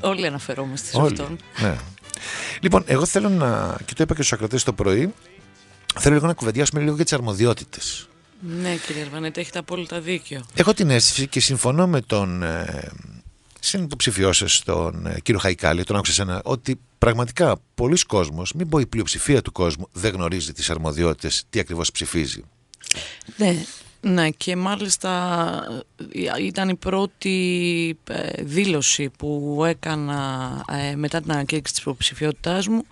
Όλοι αναφερόμαστε σε αυτόν. Ναι. Λοιπόν, εγώ θέλω να. και το είπα και στους ακροτέ το πρωί. Θέλω λίγο να κουβεντιάσουμε λίγο για τις αρμοδιότητες. Ναι, κύριε Αρβανέτη, έχετε απόλυτα δίκιο. Έχω την αίσθηση και συμφωνώ με τον. Ε, υποψηφιό σας, τον ε, κύριο Χαϊκάλη, τον άκουσα εσένα, ότι πραγματικά πολλοί κόσμοι, μην πω η πλειοψηφία του κόσμου, δεν γνωρίζει τις αρμοδιότητες, τι ακριβώς ψηφίζει. Ναι, ναι και μάλιστα ε, ε, ήταν η πρώτη ε, δήλωση που έκανα μετά την ανακήρυξη της υποψηφιότητάς μου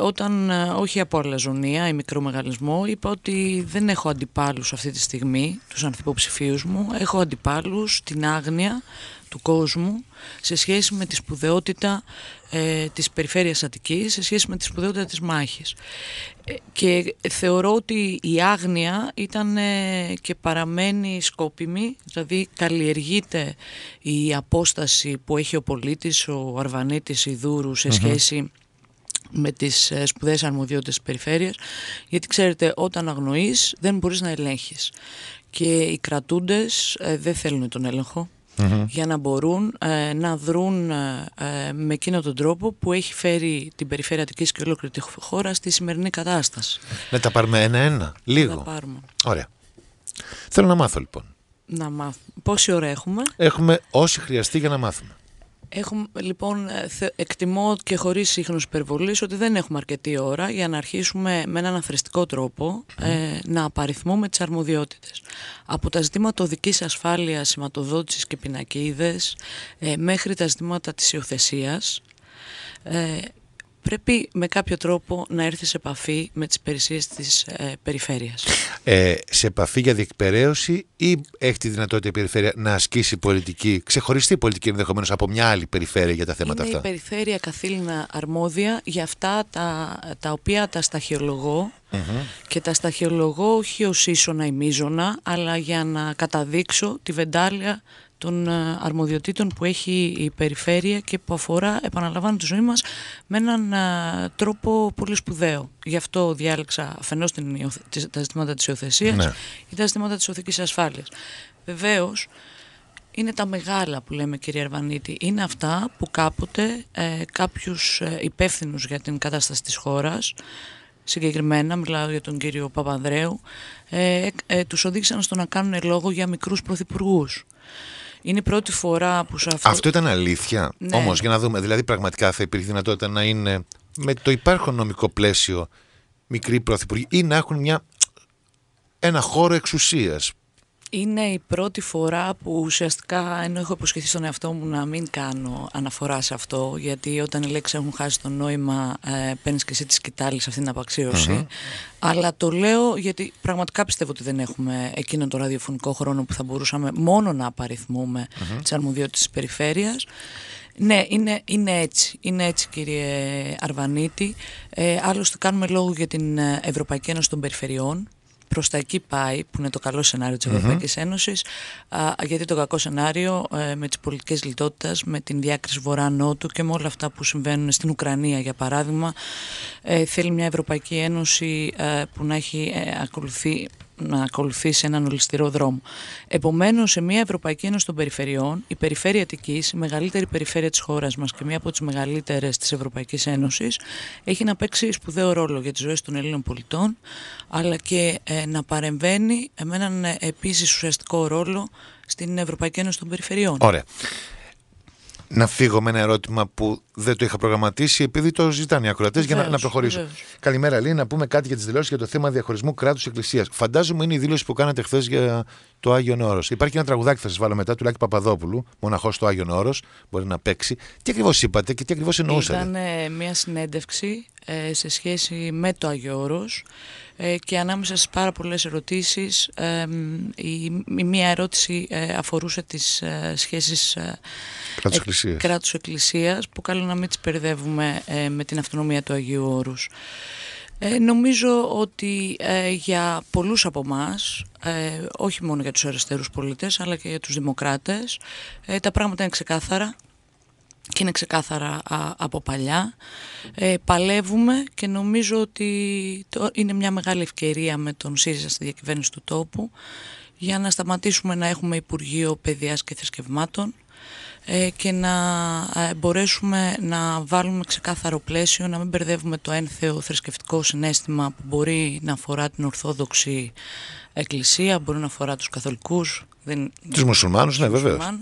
όταν όχι από αλαζονία ή μικρό μεγαλισμό είπα ότι δεν έχω αντιπάλους αυτή τη στιγμή τους ανθυποψηφίους μου έχω αντιπάλους την άγνοια του κόσμου σε σχέση με τη σπουδαιότητα της περιφέρειας Αττικής, σε σχέση με τη σπουδαιότητα της μάχης. Και θεωρώ ότι η άγνοια ήταν ε, και παραμένει σκόπιμη, δηλαδή καλλιεργείται η απόσταση που έχει ο πολίτης, ο Αρβανίτης Ιδούρου σε σχέση με τις ε, σπουδαίες αρμοδιότητες της περιφέρειας, γιατί ξέρετε όταν αγνοείς δεν μπορείς να ελέγχεις και οι κρατούντες ε, δεν θέλουν τον έλεγχο. Mm-hmm. για να μπορούν ε, να δρουν ε, ε, με εκείνο τον τρόπο που έχει φέρει την περιφέρεια Αττικής και ολόκληρη τη χώρα στη σημερινή κατάσταση. Να τα πάρουμε ένα-ένα, λίγο. Να τα πάρουμε. Ωραία. Θέλω να μάθω λοιπόν. Να μάθω. Πόση ώρα έχουμε. Έχουμε όση χρειαστεί για να μάθουμε. Έχουμε λοιπόν, ε, εκτιμώ και χωρίς σύγχρονος υπερβολή ότι δεν έχουμε αρκετή ώρα για να αρχίσουμε με έναν αφριστικό τρόπο ε, να απαριθμούμε τις αρμοδιότητες. Από τα ζητήματα οδικής ασφάλειας, σηματοδότησης και πινακίδες, ε, μέχρι τα ζητήματα της υιοθεσίας. Ε, πρέπει με κάποιο τρόπο να έρθει σε επαφή με τις υπηρεσίες της ε, περιφέρειας. Ε, σε επαφή για διεκπαιρέωση ή έχει τη δυνατότητα η περιφέρεια να ασκήσει πολιτική, ξεχωριστή πολιτική ενδεχομένως από μια άλλη περιφέρεια για τα θέματα αυτά. Είναι η περιφέρεια καθήλυνα αρμόδια για αυτά τα, τα οποία τα σταχυολογω και τα σταχυολογώ όχι ως ίσονα ή μίζωνα αλλά για να καταδείξω τη βεντάλια των ε, αρμοδιοτήτων που έχει η περιφέρεια και που αφορά, επαναλαμβάνω, τη ζωή μας με έναν ε, τρόπο πολύ σπουδαίο. Γι' αυτό διάλεξα αφενός την, τα ζητήματα της υιοθεσίας ναι. και τα ζητήματα της οθικής ασφάλειας. Βεβαίως, είναι τα μεγάλα που λέμε κύριε Αρβανίτη. Είναι αυτά που κάποτε ε, κάποιους ε, υπεύθυνους για την κατάσταση της χώρας συγκεκριμένα, μιλάω για τον κύριο Παπανδρέου, ε, τους οδήγησαν στο να κάνουν λόγο για μικρούς πρωθυπουργούς. Είναι η πρώτη φορά που σε αυτό. Αυτό ήταν αλήθεια. Ναι. Όμως, για να δούμε, δηλαδή πραγματικά θα υπήρχε δυνατότητα να είναι με το υπάρχον νομικό πλαίσιο μικροί πρωθυπουργοί ή να έχουν μια, ένα χώρο εξουσίας είναι η πρώτη φορά που ουσιαστικά, ενώ έχω υποσχεθεί στον εαυτό μου να μην κάνω αναφορά σε αυτό, γιατί όταν οι λέξεις έχουν χάσει το νόημα, ε, παίρνεις και εσύ τη σκητάλη σε αυτήν την απαξιωση Αλλά το λέω γιατί πραγματικά πιστεύω ότι δεν έχουμε εκείνο το ραδιοφωνικό χρόνο που θα μπορούσαμε μόνο να απαριθμούμε mm-hmm. τις αρμοδιότητες της περιφέρειας. Ναι, είναι, είναι έτσι. Είναι έτσι, κύριε Αρβανίτη. Ε, άλλωστε, κάνουμε λόγο για την ε, Ευρωπαϊκή Ένωση των Περιφερειών προς τα εκεί πάει, που είναι το καλό σενάριο της Ευρωπαϊκής Ένωσης, γιατί το κακό σενάριο ε, με τις πολιτικές λιτότητας, με την διάκριση βορρά-νότου και με όλα αυτά που συμβαίνουν στην Ουκρανία, για παράδειγμα, ε, θέλει μια Ευρωπαϊκή Ένωση ε, που να έχει ακολουθεί να ακολουθήσει έναν ολιστηρό δρόμο. Επομένως, σε μια Ευρωπαϊκή Ένωση των Περιφερειών, η Περιφέρεια Αττικής, η μεγαλύτερη περιφέρεια της χώρας μας και μια από τις μεγαλύτερες της Ευρωπαϊκής Ένωσης, έχει να παίξει σπουδαίο ρόλο για τις ζωές των Ελλήνων πολιτών, αλλά και ε, να παρεμβαίνει με έναν ε, επίσης ουσιαστικό ρόλο στην Ευρωπαϊκή Ένωση των Περιφερειών. Ωραία να φύγω με ένα ερώτημα που δεν το είχα προγραμματίσει, επειδή το ζητάνε οι ακροατές για να, να προχωρήσω. Καλημέρα, Λίνα. Να πούμε κάτι για τις δηλώσεις για το θέμα διαχωρισμού κράτου-εκκλησία. Φαντάζομαι είναι η δήλωση που κάνατε χθες για το Άγιον Υπάρχει ένα τραγουδάκι θα σας βάλω μετά του Λάκη Παπαδόπουλου, μοναχός στο Άγιον Όρος, μπορεί να παίξει. Τι ακριβώς είπατε και τι ακριβώς εννοούσατε. Ήταν ε, μια συνέντευξη ε, σε σχέση με το Άγιο Όρος ε, και ανάμεσα σε πάρα πολλές ερωτήσεις η, μία ερώτηση αφορούσε τις σχέσεις κράτου Εκκλησία εκκλησίας που καλό να μην τις περιδεύουμε με την αυτονομία του Αγίου Όρους. Ε, νομίζω ότι ε, για πολλούς από εμάς, ε, όχι μόνο για τους αριστερούς πολίτες αλλά και για τους δημοκράτες, τα πράγματα είναι ξεκάθαρα και είναι ξεκάθαρα από παλιά. παλεύουμε και νομίζω ότι είναι μια μεγάλη ευκαιρία με τον ΣΥΡΙΖΑ στη διακυβέρνηση του τόπου για να σταματήσουμε να έχουμε Υπουργείο Παιδείας και Θρησκευμάτων, ε, και να ε, μπορέσουμε να βάλουμε ξεκάθαρο πλαίσιο, να μην μπερδεύουμε το ένθεο θρησκευτικό συνέστημα που μπορεί να αφορά την Ορθόδοξη Εκκλησία, μπορεί να αφορά τους καθολικούς, δεν... τους μουσουλμάνους, ναι βέβαια.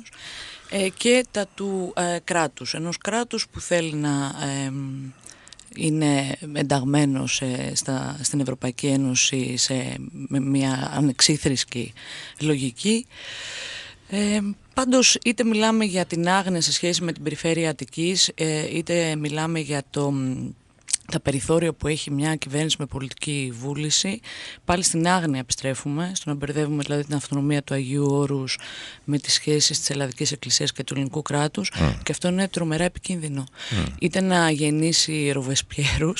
Ε, και τα του ε, κράτους, ενός κράτους που θέλει να είναι ενταγμένο στα, στην Ευρωπαϊκή Ένωση σε μια ανεξίθρησκη λογική ε, Πάντως είτε μιλάμε για την άγνοια σε σχέση με την περιφέρεια Αττικής, ε, είτε μιλάμε για το τα περιθώρια που έχει μια κυβέρνηση με πολιτική βούληση. Πάλι στην άγνοια επιστρέφουμε, στο να μπερδεύουμε δηλαδή την αυτονομία του Αγίου Όρους με τις σχέσεις της Ελλαδικής Εκκλησίας και του ελληνικού κράτους. Και αυτό είναι τρομερά επικίνδυνο. Είτε να γεννήσει ροβεσπιέρους,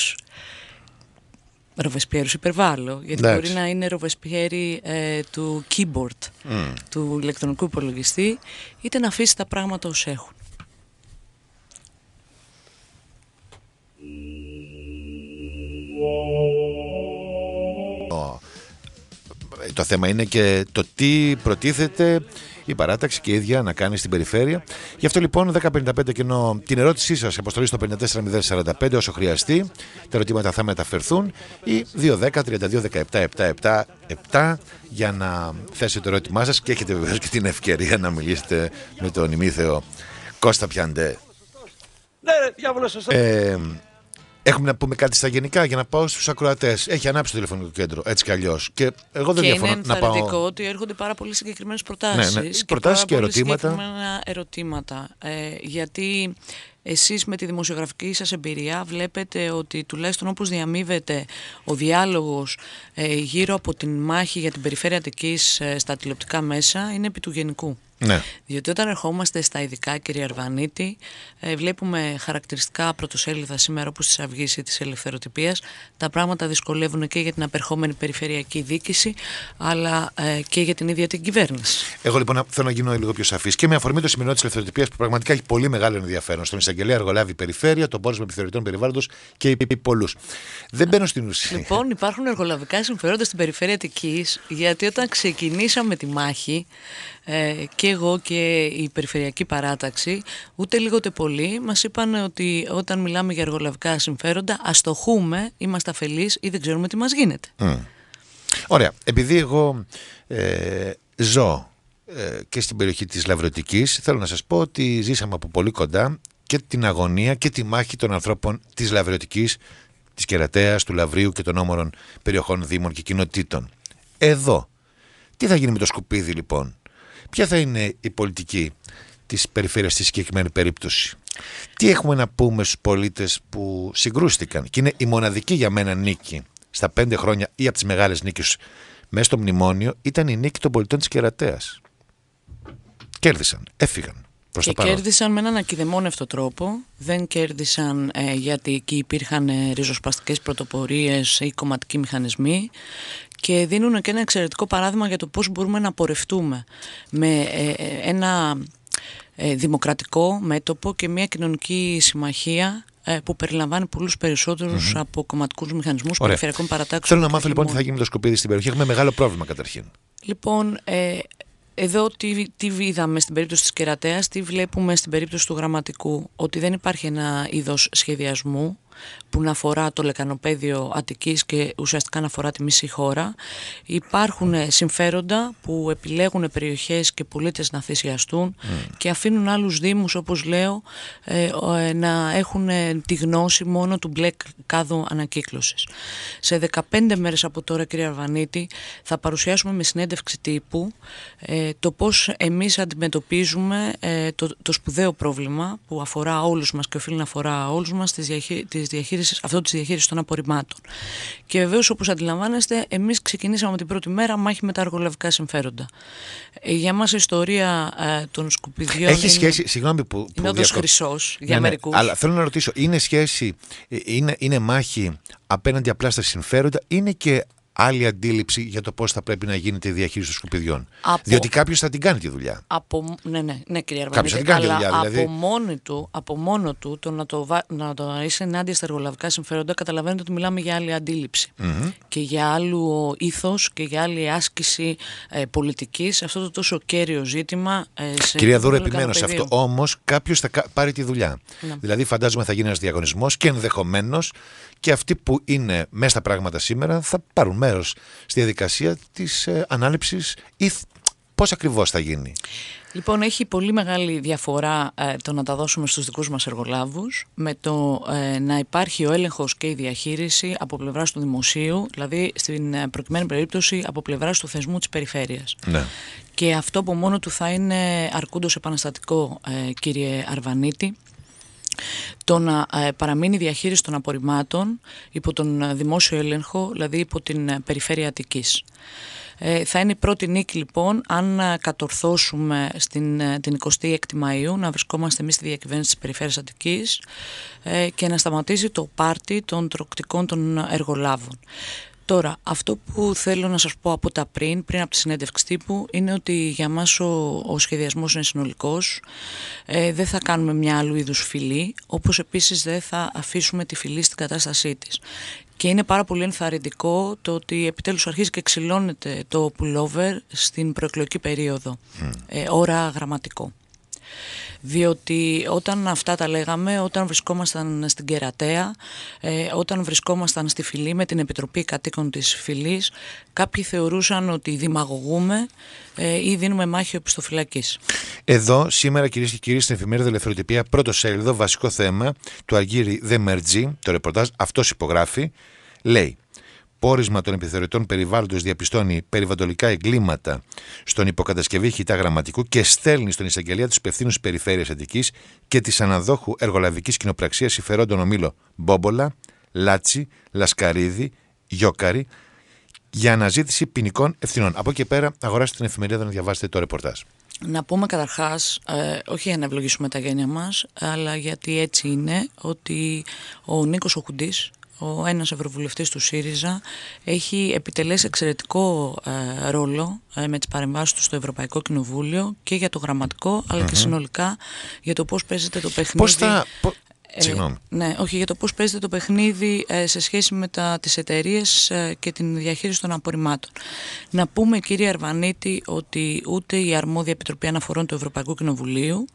Ροβεσπιέρους υπερβάλλω, γιατί μπορεί να είναι ροβεσπιέρι ε, του keyboard, mm. του ηλεκτρονικού υπολογιστή, είτε να αφήσει τα πράγματα ως έχουν. Το θέμα είναι και το τι προτίθεται η παράταξη και η ίδια να κάνει στην περιφέρεια. Γι' αυτό λοιπόν 10.55 ενώ την ερώτησή σας αποστολή στο 54045 όσο χρειαστεί. Τα ερωτήματα θα μεταφερθούν ή 210-32-17-777 για να θέσετε το ερώτημά σας και έχετε βεβαίως και την ευκαιρία να μιλήσετε με τον ημίθεο Κώστα Πιαντέ. Ναι, διάβολο, Έχουμε να πούμε κάτι στα γενικά για να πάω στους ακροατές. Έχει ανάψει το τηλεφωνικό κέντρο, έτσι κι αλλιώς. Και εγώ δεν και διαφωνώ είναι να πάω. ότι έρχονται πάρα πολύ συγκεκριμένες προτάσει. Ναι, ναι. Και προτάσεις και, ερωτήματα. Συγκεκριμένα ερωτήματα. Ε, γιατί εσείς με τη δημοσιογραφική σας εμπειρία βλέπετε ότι τουλάχιστον όπως διαμείβεται ο διάλογος ε, γύρω από την μάχη για την περιφέρεια Αττικής ε, στα τηλεοπτικά μέσα είναι επί του γενικού. Ναι. Διότι όταν ερχόμαστε στα ειδικά, κύριε Αρβανίτη, ε, βλέπουμε χαρακτηριστικά πρωτοσέλιδα σήμερα όπως της Αυγής ή της Ελευθερωτυπία. Τα πράγματα δυσκολεύουν και για την απερχόμενη περιφερειακή δίκηση, αλλά ε, και για την ίδια την κυβέρνηση. Εγώ λοιπόν θέλω να γίνω λίγο πιο σαφής και με αφορμή το σημερινό της Ελευθερωτυπία, που πραγματικά έχει πολύ μεγάλο ενδιαφέρον στον εισαγγελέα Αργολάβη Περιφέρεια, τον πόρισμα επιθεωρητών περιβάλλοντος και πολλούς. Δεν μπαίνω στην ουσία. Λοιπόν, υπάρχουν εργολαβικά συμφέροντα στην περιφέρεια Αττικής, γιατί όταν ξεκινήσαμε τη μάχη, ε, και εγώ και η Περιφερειακή Παράταξη, ούτε λίγο ούτε πολύ, μας είπαν ότι όταν μιλάμε για εργολαβικά συμφέροντα, αστοχούμε, είμαστε αφελείς ή δεν ξέρουμε τι μας γίνεται. Ωραία. Επειδή εγώ ε, ζω ε, και στην περιοχή της Λαυρωτικής, θέλω να σας πω ότι ζήσαμε από πολύ κοντά και την αγωνία και τη μάχη των ανθρώπων της Λαυρωτικής, της Κερατέας, του Λαβρίου και των όμορων περιοχών δήμων και κοινοτήτων. Εδώ. Τι θα γίνει με το σκουπίδι λοιπόν. Ποια θα είναι η πολιτική της περιφέρειας στη συγκεκριμένη περίπτωση. Τι έχουμε να πούμε στους πολίτες που συγκρούστηκαν και είναι η μοναδική για μένα νίκη στα πέντε χρόνια ή από τις μεγάλες νίκες μέσα στο μνημόνιο ήταν η νίκη των πολιτών της Κερατέας. Κέρδισαν, έφυγαν. Προς και το κέρδισαν με έναν ακιδεμόνευτο τρόπο. Δεν κέρδισαν ε, γιατί εκεί υπήρχαν ε, ριζοσπαστικές πρωτοπορίες ή κομματικοί μηχανισμοί και δίνουν και ένα εξαιρετικό παράδειγμα για το πώς μπορούμε να πορευτούμε με ε, ε, ένα ε, δημοκρατικό μέτωπο και μια κοινωνική συμμαχία που περιλαμβάνει πολλούς από κομματικούς μηχανισμούς περιφερειακών παρατάξεων. Θέλω να μάθω λοιπόν τι θα γίνει με το σκουπίδι στην περιοχή. Έχουμε μεγάλο πρόβλημα καταρχήν. Λοιπόν, ε, εδώ τι, τι είδαμε στην περίπτωση της κερατέας, τι βλέπουμε στην περίπτωση του γραμματικού, ότι δεν υπάρχει ένα είδος σχεδιασμού που να αφορά το λεκανοπέδιο Αττικής και ουσιαστικά να αφορά τη μισή χώρα. Υπάρχουν ε, συμφέροντα που επιλέγουν περιοχές και πολίτες να θυσιαστούν mm. και αφήνουν άλλους δήμους όπως λέω ε, ε, να έχουν τη γνώση μόνο του μπλε κάδου ανακύκλωσης. Σε 15 μέρες από τώρα κύριε Αρβανίτη θα παρουσιάσουμε με συνέντευξη τύπου το πώς εμείς αντιμετωπίζουμε το, το σπουδαίο πρόβλημα που αφορά όλους μας και οφείλει να αφορά όλους μας τις διαχείρισης, αυτό της διαχείρισης των απορριμμάτων. Και βεβαίως, όπως αντιλαμβάνεστε, εμείς ξεκινήσαμε την πρώτη μέρα μάχη με τα αργολαβικά συμφέροντα. Ε, για μας η ιστορία ε, των σκουπιδιών Έχει είναι, σχέση, συγγνώμη που, που είναι χρυσός ναι, για ναι, μερικούς. αλλά θέλω να ρωτήσω, είναι σχέση, ε, είναι, είναι μάχη απέναντι απλά στα συμφέροντα, είναι και άλλη αντίληψη για το πώς θα πρέπει να γίνεται η διαχείριση των σκουπιδιών. Διότι κάποιος θα την κάνει τη δουλειά. Από... Ναι, ναι, ναι, κύριε Αρβανίδη. Κάποιος θα την κάνει τη δουλειά. Δηλαδή. Από, μόνο του, από μόνο του το να, το βα... να το είσαι ενάντια στα εργολαβικά συμφέροντα, καταλαβαίνετε ότι μιλάμε για άλλη αντίληψη. Και για άλλο ήθος και για άλλη άσκηση ε, πολιτικής αυτό το τόσο κέριο ζήτημα. Ε, σε Κυρία Δούρο, επιμένω σε αυτό. Όμως κάποιος θα πάρει τη δουλειά. Ναι. Δηλαδή, φαντάζομαι θα γίνει ένας διαγωνισμός και ενδεχομένως και αυτοί που είναι μέσα στα πράγματα σήμερα θα πάρουν μέρος μέρο στη διαδικασία της ε, ανάληψης ή πώς ακριβώς θα γίνει. Λοιπόν, έχει πολύ μεγάλη διαφορά ε, το να τα δώσουμε στους δικούς μας εργολάβους με το ε, να υπάρχει ο έλεγχος και η διαχείριση από πλευράς του δημοσίου, δηλαδή στην προκειμένη περίπτωση από πλευράς του θεσμού της περιφέρειας. Ναι. Και αυτό από μόνο του θα είναι αρκούντος επαναστατικό, κύριε Αρβανίτη, το να ε, παραμείνει η διαχείριση των απορριμμάτων υπό τον ε, δημόσιο έλεγχο, δηλαδή υπό την ε, περιφέρεια Αττικής. Θα είναι η πρώτη νίκη λοιπόν αν κατορθώσουμε στην, την 26η Μαΐου να βρισκόμαστε εμείς στη διακυβέρνηση της Περιφέρειας Αττικής και να σταματήσει το πάρτι των τροκτικών των εργολάβων. Τώρα, αυτό που θέλω να σας πω από τα πριν, πριν από τη συνέντευξη τύπου, είναι ότι για μας ο, σχεδιασμός είναι συνολικός. Ε, δεν θα κάνουμε μια άλλου είδους φυλή, όπως επίσης δεν θα αφήσουμε τη φυλή στην κατάστασή της. Και είναι πάρα πολύ ενθαρρυντικό το ότι επιτέλους αρχίζει και ξυλώνεται το pullover στην προεκλογική περίοδο, ε, ώρα γραμματικό διότι όταν αυτά τα λέγαμε, όταν βρισκόμασταν στην Κερατέα, ε, όταν βρισκόμασταν στη Φιλή με την Επιτροπή Κατοίκων της Φιλής, κάποιοι θεωρούσαν ότι δημαγωγούμε ε, ή δίνουμε μάχη οπισθοφυλακής. Εδώ σήμερα κυρίες και κύριοι στην εφημερίδα Ελευθεροτυπία πρώτο σέλιδο βασικό θέμα του Αργύρι Δεμερτζή, το ρεπορτάζ, αυτός υπογράφει, λέει πόρισμα των επιθεωρητών περιβάλλοντος διαπιστώνει περιβαλλοντικά εγκλήματα στον υποκατασκευή χιτά γραμματικού και στέλνει στον εισαγγελία τη υπευθύνου Περιφέρειας Αττικής και της αναδόχου εργολαβικής κοινοπραξίας υφερόντων ομίλων Μπόμπολα, Λάτσι, Λασκαρίδη, Γιώκαρη για αναζήτηση ποινικών ευθυνών. Από εκεί πέρα, αγοράστε την εφημερίδα να διαβάσετε το ρεπορτάζ. Να πούμε καταρχάς, ε, όχι για να ευλογήσουμε τα γένια μας, αλλά γιατί έτσι είναι, ότι ο Νίκος Οχουντής, ο ένας ευρωβουλευτής του ΣΥΡΙΖΑ έχει επιτελέσει εξαιρετικό ε, ρόλο ε, με τις παρεμβάσεις του στο Ευρωπαϊκό Κοινοβούλιο και για το γραμματικό και συνολικά για το πώς παίζεται το παιχνίδι. Ε, ναι, όχι για το πώς παίζεται το παιχνίδι σε σχέση με τα, τις εταιρείες και την διαχείριση των απορριμμάτων. Να πούμε κύριε Αρβανίτη ότι ούτε η αρμόδια Επιτροπή Αναφορών του Ευρωπαϊκού Κοινοβουλίου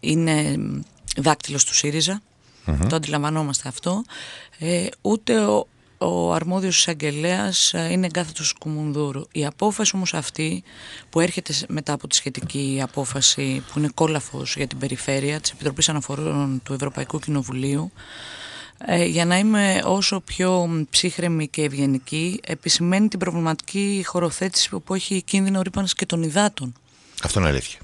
είναι δάκτυλος του ΣΥΡΙΖΑ mm το αντιλαμβανόμαστε αυτό, ε, ούτε ο, ο αρμόδιος εισαγγελέας ε, είναι εγκάθετος Κουμουνδούρου. Η απόφαση όμως αυτή που έρχεται μετά από τη σχετική απόφαση που είναι κόλαφος για την περιφέρεια της Επιτροπής Αναφορών του Ευρωπαϊκού Κοινοβουλίου ε, για να είμαι όσο πιο ψύχρεμη και ευγενική, επισημαίνει την προβληματική χωροθέτηση που έχει κίνδυνο ρήπανσης και των υδάτων. Αυτό είναι αλήθεια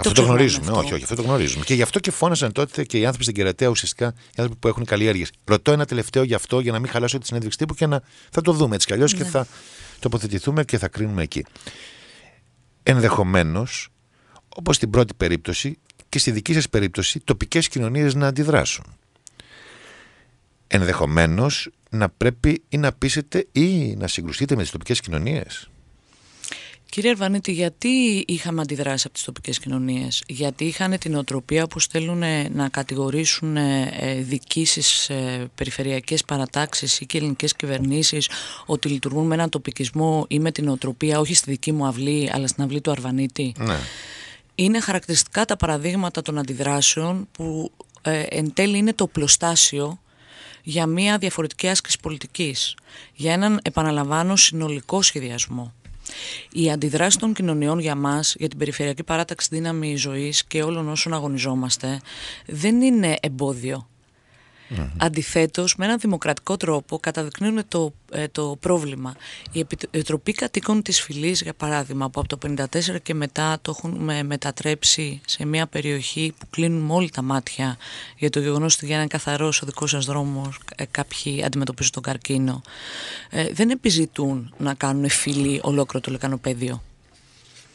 αυτό το, γνωρίζουμε. Όχι, όχι, αυτό το γνωρίζουμε. Και γι' αυτό και φώνασαν τότε και οι άνθρωποι στην Κερατέα ουσιαστικά, οι άνθρωποι που έχουν καλλιέργειες. Ρωτώ ένα τελευταίο γι' αυτό για να μην χαλάσω τη συνέντευξη τύπου και να θα το δούμε έτσι κι αλλιώς και ναι. θα τοποθετηθούμε και θα κρίνουμε εκεί. Ενδεχομένως, όπως στην πρώτη περίπτωση και στη δική σας περίπτωση, τοπικές κοινωνίες να αντιδράσουν. Ενδεχομένως να πρέπει ή να πείσετε ή να συγκρουστείτε με τις τοπικές κοινωνίες. Κύριε Αρβανίτη, γιατί είχαμε αντιδράσεις από τις τοπικές κοινωνίες, γιατί είχαν την οτροπία που θέλουν ε, να κατηγορήσουν ε, ε, δικήσεις περιφερειακές παρατάξεις ή και ελληνικές κυβερνήσεις ότι λειτουργούν με έναν τοπικισμό ή με την οτροπία όχι στη δική μου αυλή αλλά στην αυλή του Αρβανίτη. Ναι. Είναι χαρακτηριστικά τα παραδείγματα των αντιδράσεων που ε, εν τέλει είναι το πλωστάσιο για μια διαφορετική άσκηση πολιτικής, για έναν επαναλαμβάνω συνολικό σχεδιασμό. Η αντιδράσει των κοινωνιών για μας, για την περιφερειακή παράταξη δύναμη ζωής και όλων όσων αγωνιζόμαστε, δεν είναι εμπόδιο mm mm-hmm. Αντιθέτως, με έναν δημοκρατικό τρόπο καταδεικνύουν το, ε, το πρόβλημα. Η Επιτροπή Κατοίκων της Φυλής, για παράδειγμα, που από το 1954 και μετά το έχουν μετατρέψει σε μια περιοχή που κλείνουν όλοι τα μάτια για το γεγονός ότι για έναν καθαρός ο δικός σας δρόμος ε, κάποιοι αντιμετωπίζουν τον καρκίνο. Ε, δεν επιζητούν να κάνουν φυλή ολόκληρο το λεκανοπέδιο.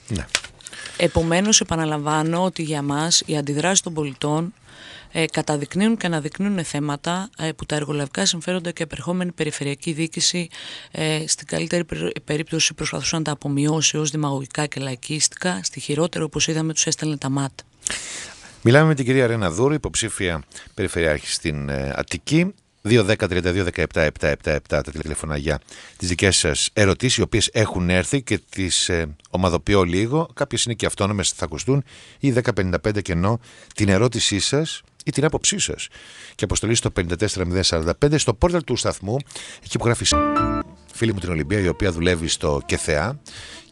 Ναι. Επομένως επαναλαμβάνω ότι για μας η αντιδράση των πολιτών ε, καταδεικνύουν και αναδεικνύουν θέματα ε, που τα εργολαβικά συμφέροντα και επερχόμενη περιφερειακή διοίκηση ε, στην καλύτερη περίπτωση προσπαθούσαν να τα απομειώσει ως δημαγωγικά και λαϊκίστικα. Στη χειρότερη, όπως είδαμε, τους έστελνε τα ΜΑΤ. Μιλάμε με την κυρία Ρένα Δούρη, υποψήφια περιφερειάρχη στην ε, Αττική. 2 10 32 17 7 7 7 τα τηλέφωνα για τις δικές σας ερωτήσεις, οι οποίες έχουν έρθει και τις ε, ομαδοποιώ λίγο. Κάποιες είναι και αυτόνομες, θα ακουστούν. Ή 10-55 και ενώ την ερώτησή σας ή την άποψή σας. Και αποστολή στο 54045 στο πόρταλ του σταθμού, εκεί που γράφεις φίλη μου την Ολυμπία, η οποία δουλεύει στο ΚΕΘΕΑ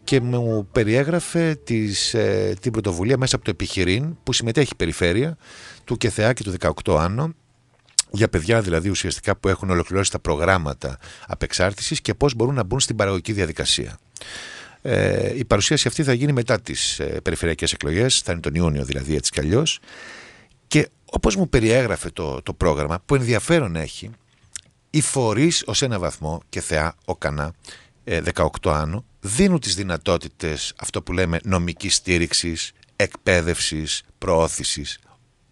και μου περιέγραφε τις, ε, την πρωτοβουλία μέσα από το επιχειρήν που συμμετέχει η περιφέρεια του ΚΕΘΕΑ και του 18 Άνω για παιδιά δηλαδή ουσιαστικά που έχουν ολοκληρώσει τα προγράμματα απεξάρτησης και πώς μπορούν να μπουν στην παραγωγική διαδικασία. Ε, η παρουσίαση αυτή θα γίνει μετά τις ε, περιφερειακές εκλογές, θα είναι τον Ιούνιο δηλαδή έτσι κι αλλιώς. Και όπως μου περιέγραφε το, το πρόγραμμα που ενδιαφέρον έχει, οι φορείς ως ένα βαθμό και θεά ο Κανά, 18 άνω, δίνουν τις δυνατότητες αυτό που λέμε νομικής στήριξης, εκπαίδευσης, προώθησης,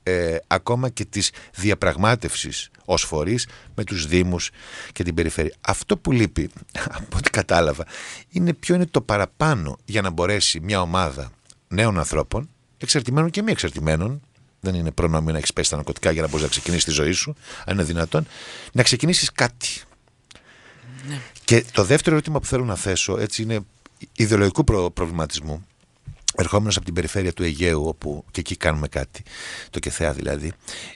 ε, ακόμα και της διαπραγμάτευσης ως φορείς με τους Δήμους και την περιφέρεια. Αυτό που λείπει, από ό,τι κατάλαβα, είναι ποιο είναι το παραπάνω για να μπορέσει μια ομάδα νέων ανθρώπων, εξαρτημένων και μη εξαρτημένων, δεν είναι προνόμιο να έχεις πέσει τα ναρκωτικά για να μπορείς να ξεκινήσεις τη ζωή σου, αν είναι δυνατόν, να ξεκινήσεις κάτι. Ναι. Και το δεύτερο ερώτημα που θέλω να θέσω έτσι είναι ιδεολογικού προβληματισμού ερχόμενος από την περιφέρεια του Αιγαίου, όπου και εκεί κάνουμε κάτι, το ΚΕΘΕΑ δηλαδή,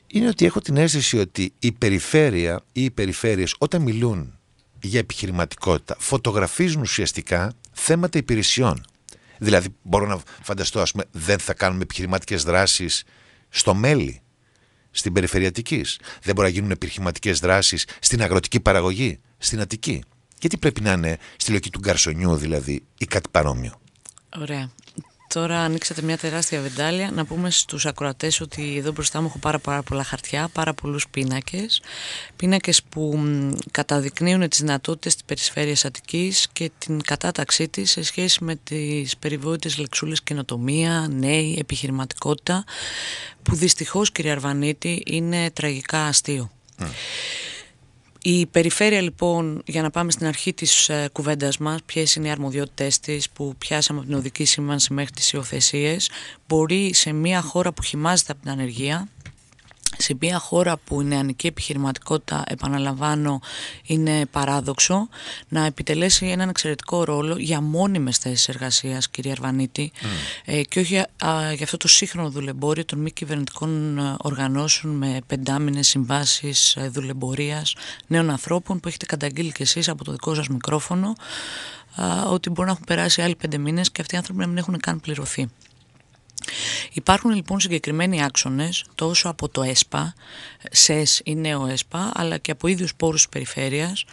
είναι ότι έχω την αίσθηση ότι η περιφέρεια ή οι περιφέρειες, όταν μιλούν για επιχειρηματικότητα, φωτογραφίζουν ουσιαστικά θέματα υπηρεσιών. Δηλαδή, μπορώ να φανταστώ, ας πούμε, δεν θα κάνουμε επιχειρηματικές δράσεις στο μέλι, στην περιφερειατική, Δεν μπορούν να γίνουν επιχειρηματικές δράσεις στην αγροτική παραγωγή, στην Αττική. Γιατί πρέπει να είναι στη λογική του γκαρσονιού, δηλαδή, ή κάτι παρόμοιο. Ωραία. Τώρα ανοίξατε μια τεράστια βεντάλια. Να πούμε στους ακροατές ότι εδώ μπροστά μου έχω πάρα, πάρα πολλά χαρτιά, πάρα πολλούς πίνακες. Πίνακες που καταδεικνύουν τις δυνατότητες της περιφέρειας Αττικής και την κατάταξή της σε σχέση με τις περιβόητες λεξούλες καινοτομία, νέοι, επιχειρηματικότητα, που δυστυχώς κύριε Αρβανίτη είναι τραγικά αστείο. Η περιφέρεια λοιπόν, για να πάμε στην αρχή της ε, κουβέντας μας, ποιες είναι οι αρμοδιότητες της που πιάσαμε από την οδική σήμανση μέχρι τις υιοθεσίες, μπορεί σε μια χώρα που χυμάζεται από την ανεργία σε μια χώρα που η νεανική επιχειρηματικότητα, επαναλαμβάνω, είναι παράδοξο, να επιτελέσει έναν εξαιρετικό ρόλο για μόνιμες θέσεις εργασίας, κυρία Αρβανίτη, mm. ε, και όχι α, για αυτό το σύγχρονο δουλεμπόριο των μη κυβερνητικών ε, οργανώσεων με πεντάμινες συμβάσεις ε, δουλεμπορίας νέων ανθρώπων που έχετε καταγγείλει κι εσείς από το δικό σας μικρόφωνο, ότι μπορεί να έχουν περάσει άλλοι πέντε μήνες και αυτοί οι άνθρωποι να μην έχουν καν πληρωθεί. Υπάρχουν λοιπόν συγκεκριμένοι άξονες τόσο από το ΕΣΠΑ, ΣΕΣ ή νέο ΕΣΠΑ, αλλά και από ίδιους πόρους της περιφέρειας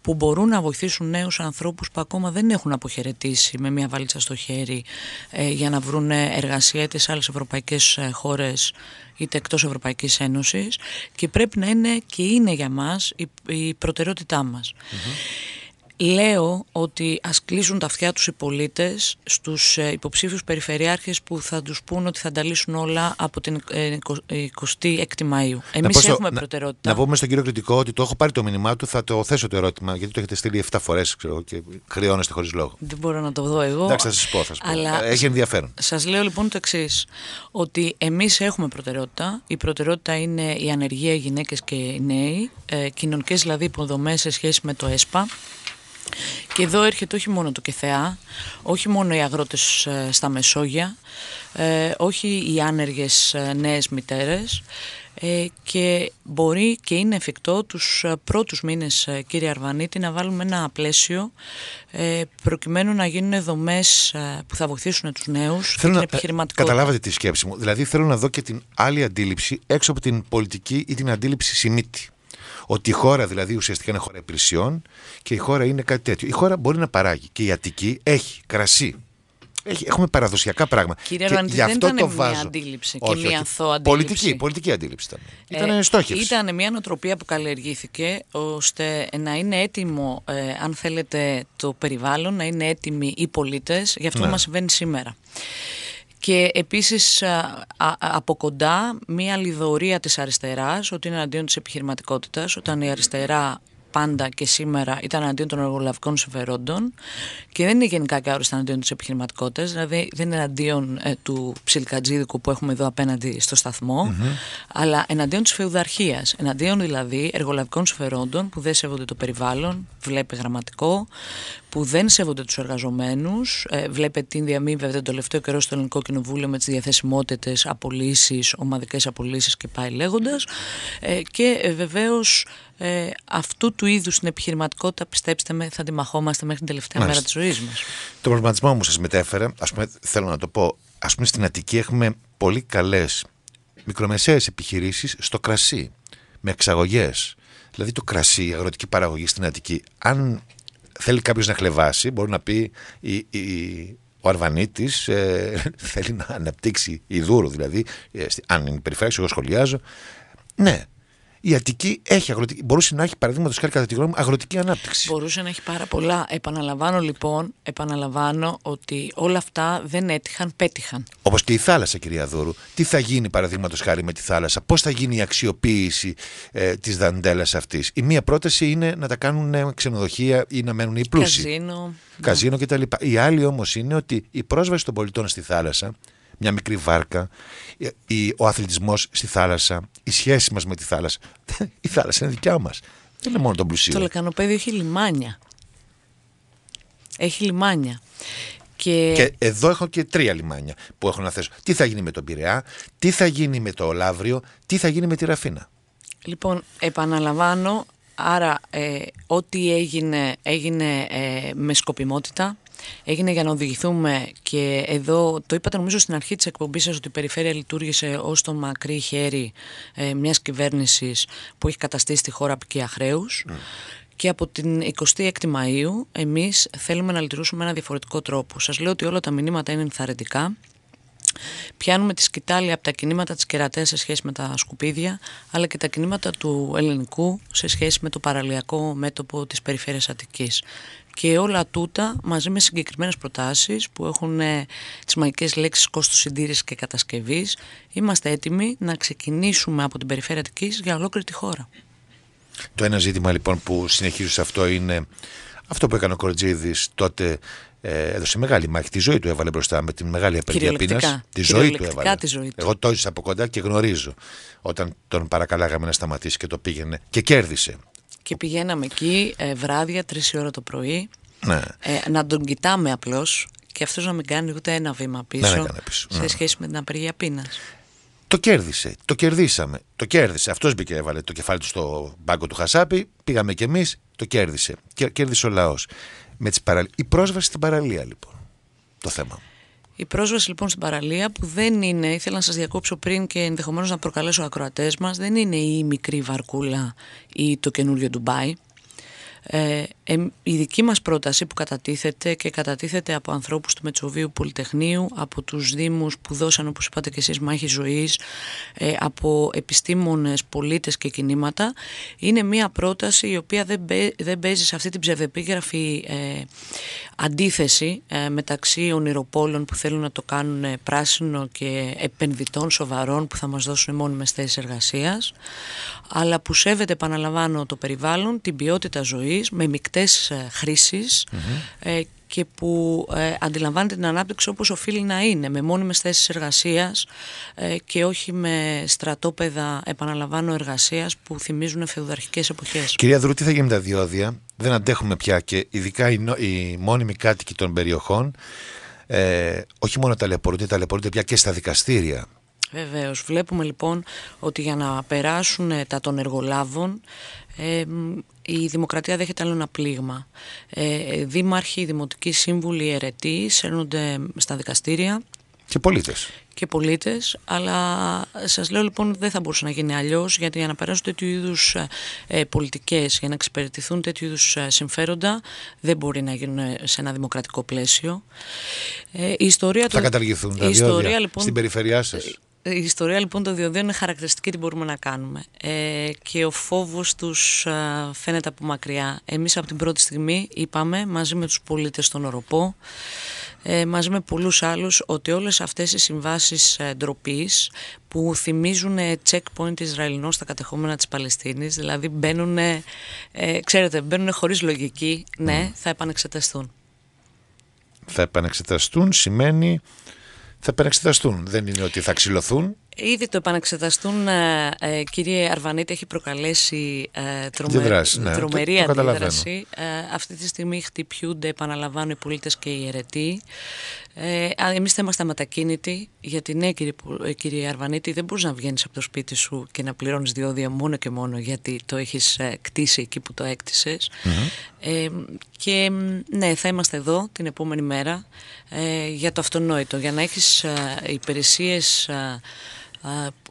που μπορούν να βοηθήσουν νέους ανθρώπους που ακόμα δεν έχουν αποχαιρετήσει με μια βαλίτσα στο χέρι ε, για να βρουν εργασία είτε σε άλλες ευρωπαϊκές ε, χώρες είτε εκτός Ευρωπαϊκής Ένωσης και πρέπει να είναι και είναι για μας η, προτεραιότητά μας. Λέω ότι ας κλείσουν τα αυτιά τους οι πολίτες στους ε, υποψήφιους περιφερειάρχες που θα τους πούν ότι θα τα λύσουν όλα από την 26η Μαου. Εμεί έχουμε προτεραιότητα. Να πούμε στον κύριο Κριτικό ότι το έχω πάρει το μήνυμά του, θα το θέσω το ερώτημα, γιατί το έχετε στείλει 7 φορέ και χρειώνεστε χωρίς λόγο. Δεν μπορώ να το δω εγώ. Εντάξει, θα σας πω, θα σας πω. Αλλά ε, Έχει ενδιαφέρον. Σας λέω λοιπόν το εξής, ότι εμείς έχουμε προτεραιότητα. Η προτεραιότητα είναι η ανεργία γυναίκες και οι νέοι, ε, κοινωνικές δηλαδή υποδομές σε σχέση με το ΕΣΠΑ. Και εδώ έρχεται όχι μόνο το ΚΕΘΕΑ, όχι μόνο οι αγρότες ε, στα Μεσόγεια, ε, όχι οι άνεργες ε, νέες μητέρες και μπορεί και είναι εφικτό τους πρώτους μήνες, κύριε Αρβανίτη, να βάλουμε ένα πλαίσιο προκειμένου να γίνουν δομές που θα βοηθήσουν τους νέους θέλω και την επιχειρηματικότητα. Καταλάβατε τη σκέψη μου. Δηλαδή θέλω να δω και την άλλη αντίληψη έξω από την πολιτική ή την αντίληψη συνήτη. Ότι η χώρα δηλαδή ουσιαστικά είναι χώρα υπηρεσιών και η χώρα είναι κάτι τέτοιο. Η χώρα μπορεί να παράγει και η Αττική έχει κρασί. Έχει, έχουμε παραδοσιακά πράγματα. Κύριε δεν αυτό ήταν μια αντίληψη και μια αθώα αντίληψη. Πολιτική, πολιτική αντίληψη ήταν. ήταν ε, Ήταν μια νοοτροπία που καλλιεργήθηκε ώστε να είναι έτοιμο, ε, αν θέλετε, το περιβάλλον, να είναι έτοιμοι οι πολίτες Γι' αυτό που ναι. μας συμβαίνει σήμερα και επίσης από κοντά μία λιδωρία της αριστεράς ότι είναι εναντίον της επιχειρηματικότητας όταν η αριστερά πάντα και σήμερα ήταν αντίον των εργολαβικών συμφερόντων και δεν είναι γενικά και άριστα αντίον της επιχειρηματικότητας, δηλαδή δεν είναι εναντίον ε, του ψιλικατζίδικου που έχουμε εδώ απέναντι στο σταθμο αλλά εναντίον της φεουδαρχίας. Εναντίον δηλαδή εργολαβικών συμφερόντων που δεν σέβονται το περιβάλλον, βλέπει γραμματικό, που δεν σέβονται τους εργαζομένους. Ε, βλέπετε την βέβαια τον τελευταίο καιρό στο Ελληνικό Κοινοβούλιο με τις διαθεσιμότητες απολύσεις, ομαδικές απολύσεις και πάει λέγοντας. Ε, και ε, βεβαίως ε, αυτού του είδους την επιχειρηματικότητα, πιστέψτε με, θα τη μέχρι την τελευταία μέρα της ζωής μας. Το προβληματισμό μου σας μετέφερε, ας πούμε, θέλω να το πω, ας πούμε στην Αττική έχουμε πολύ καλές μικρομεσαίέ επιχειρήσεις στο κρασί, με εξαγωγές, Δηλαδή το κρασί, η αγροτική παραγωγή στην Αττική, αν θέλει κάποιος να χλεβάσει, μπορεί να πει ο Αρβανίτης ε, θέλει να αναπτύξει η Δούρο. Δηλαδή, ε, αν είναι περιφέρεια, εγώ σχολιάζω. Ναι, η Αττική έχει αγροτική. Μπορούσε να έχει, παραδείγματος χάρη, κατά τη γνώμη μου, αγροτική ανάπτυξη. Μπορούσε να έχει πάρα πολλά. Επαναλαμβάνω λοιπόν, επαναλαμβάνω ότι όλα αυτά δεν έτυχαν, πέτυχαν. Όπως και η θάλασσα, κυρία Δούρου. Τι θα γίνει, παραδείγματος χάρη, με τη θάλασσα, πώς θα γίνει η αξιοποίηση ε, της δαντέλας αυτής. Η μία πρόταση είναι να τα κάνουν ε, ξενοδοχεία ή να μένουν οι πλούσιοι. Καζίνο. Καζίνο ναι. κτλ. Η άλλη όμως είναι ότι η πρόσβαση των πολιτών στη θάλασσα μια μικρή βάρκα, ε, ο αθλητισμός στη θάλασσα, η σχέση μας με τη θάλασσα. Η θάλασσα είναι δικιά μας. Δεν είναι μόνο τον πλουσίο. Το λεκανοπέδιο έχει λιμάνια. Έχει λιμάνια. Και... εδώ έχω και τρία λιμάνια που έχω να θέσω. Τι θα γίνει με τον Πειραιά, τι θα γίνει με το Ολάβριο, τι θα γίνει με τη Ραφίνα. Λοιπόν, επαναλαμβάνω, άρα ε, ό,τι έγινε, έγινε ε, με σκοπιμότητα, έγινε για να οδηγηθούμε και εδώ το είπατε νομίζω στην αρχή της εκπομπής σας ότι η περιφέρεια λειτουργήσε ως το μακρύ χέρι ε, μιας κυβέρνησης που έχει καταστήσει τη χώρα απικία χρέους ναι. Και από την 26η Μαΐου εμείς θέλουμε να λειτουργήσουμε με ένα διαφορετικό τρόπο. Σας λέω ότι όλα τα μηνύματα είναι ενθαρρυντικά. Πιάνουμε τη σκητάλη από τα κινήματα της κερατές σε σχέση με τα σκουπίδια, αλλά και τα κινήματα του ελληνικού σε σχέση με το παραλιακό μέτωπο της περιφέρειας Αττικής και όλα τούτα μαζί με συγκεκριμένες προτάσεις που έχουν ε, τις μαγικές λέξεις κόστος συντήρησης και κατασκευής είμαστε έτοιμοι να ξεκινήσουμε από την περιφέρεια Αττικής για ολόκληρη τη χώρα. Το ένα ζήτημα λοιπόν που συνεχίζει σε αυτό είναι αυτό που έκανε ο Κορτζίδης τότε ε, έδωσε μεγάλη μάχη. Τη ζωή του έβαλε μπροστά με τη μεγάλη απεργία πείνας. Τη ζωή του έβαλε. Τη ζωή του. Εγώ το από κοντά και γνωρίζω όταν τον παρακαλάγαμε να σταματήσει και το πήγαινε και κέρδισε και πηγαίναμε εκεί ε, βράδια, τρεις ώρα το πρωί. Ναι. Ε, να τον κοιτάμε απλώς και αυτός να μην κάνει ούτε ένα βήμα πίσω, σε ναι. σχέση με την απεργία πείνας. Το κέρδισε. Το κερδίσαμε. Το κέρδισε. Αυτός μπήκε, έβαλε το κεφάλι του στο μπάγκο του Χασάπη. Πήγαμε κι εμείς. Το κέρδισε. Κέρδισε ο λαός. Παραλ... Η πρόσβαση στην παραλία, λοιπόν. Το θέμα. Η πρόσβαση λοιπόν στην παραλία που δεν είναι, ήθελα να σας διακόψω πριν και ενδεχομένως να προκαλέσω ακροατές μας, δεν είναι η μικρή βαρκούλα ή το καινούριο Ντουμπάι. Ε, η δική μας πρόταση που κατατίθεται και κατατίθεται από ανθρώπους του Μετσοβίου Πολυτεχνείου, από τους Δήμους που δώσαν όπως είπατε και εσείς μάχη ζωής, ε, από επιστήμονες, πολίτες και κινήματα, είναι μια πρόταση η οποία δεν, δεν παίζει σε αυτή την ψευδεπίγραφη ε, αντίθεση ε, μεταξύ ονειροπόλων που θέλουν να το κάνουν πράσινο και επενδυτών σοβαρών που θα μας δώσουν μόνιμες θέσεις εργασίας, αλλά που σέβεται, επαναλαμβάνω, το περιβάλλον, την ποιότητα ζωής, με μικτές ε, χρήσεις ε, και που ε, αντιλαμβάνεται την ανάπτυξη όπως οφείλει να είναι με μόνιμες θέσεις εργασίας και όχι με στρατόπεδα επαναλαμβάνω εργασίας που θυμίζουν φεουδαρχικές εποχές. Κυρία Δρού, τι θα γίνει με τα διόδια, δεν αντέχουμε πια και ειδικά οι, νο... οι μόνιμοι κάτοικοι των περιοχών ε, όχι μόνο ταλαιπωρούνται, ταλαιπωρούνται πια και στα δικαστήρια. Βεβαίως. Βλέπουμε λοιπόν ότι για να περάσουν τα των εργολάβων η δημοκρατία δέχεται άλλο ένα πλήγμα. Ε, δήμαρχοι, δημοτικοί σύμβουλοι, αιρετοί σέρνονται στα δικαστήρια. Και πολίτες. Και πολίτες. Αλλά σας λέω λοιπόν δεν θα μπορούσε να γίνει αλλιώς, γιατί για να περάσουν τέτοιου είδους ε, πολιτικές, για να εξυπηρετηθούν τέτοιου είδους ε, συμφέροντα, δεν μπορεί να γίνουν ε, σε ένα δημοκρατικό πλαίσιο. Ε, η ιστορία θα καταργηθούν δηλαδή, τα λοιπόν, στην περιφερειά σας. Ε, η ιστορία λοιπόν των διοδίων είναι χαρακτηριστική τι μπορούμε να κάνουμε. Ε, και ο φόβος τους ε, φαίνεται από μακριά. Εμείς από την πρώτη στιγμή είπαμε μαζί με τους πολίτες στον Οροπό, ε, μαζί με πολλούς άλλους, ότι όλες αυτές οι συμβάσεις ε, ντροπής που θυμίζουν checkpoint Ισραηλινών στα κατεχόμενα της Παλαιστίνης, δηλαδή μπαίνουν, ξέρετε, μπαίνουν χωρίς λογική, ναι, ναι, θα επανεξεταστούν. Θα επανεξεταστούν σημαίνει θα επανεξεταστούν. Δεν είναι ότι θα ξυλωθούν. Ήδη το επαναξεταστούν, ε, ε, κύριε Αρβανίτη, έχει προκαλέσει ε, ναι. τρομερή το, το αντίδραση. Ε, αυτή τη στιγμή χτυπιούνται, επαναλαμβάνω, οι πολίτες και οι αιρετοί. Ε, εμείς θα είμαστε μετακίνητοι, γιατί ναι κύριε, κύριε Αρβανίτη, δεν μπορείς να βγαίνεις από το σπίτι σου και να πληρώνεις διόδια μόνο και μόνο γιατί το έχεις κτίσει εκεί που το εκτισες Ε, και ναι, θα είμαστε εδώ την επόμενη μέρα για το αυτονόητο, για να έχεις ε, υπηρεσίες